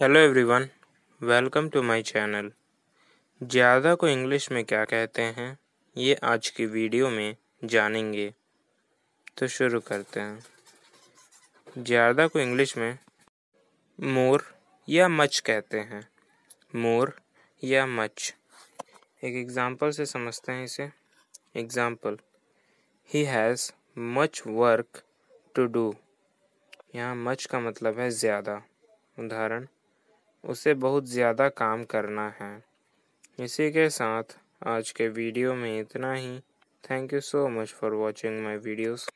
hello everyone welcome to my channel ज़्यादा को English में क्या कहते हैं ये आज की वीडियो में जानेंगे तो शुरू करते हैं ज़्यादा को इंग्लिश में मोर या मच कहते हैं मोर या मच एक एग्ज़ाम्पल से समझते हैं इसे एग्ज़ाम्पल ही has much work to do यहाँ मच का मतलब है ज़्यादा उदाहरण उसे बहुत ज़्यादा काम करना है इसी के साथ आज के वीडियो में इतना ही thank you so much for watching my videos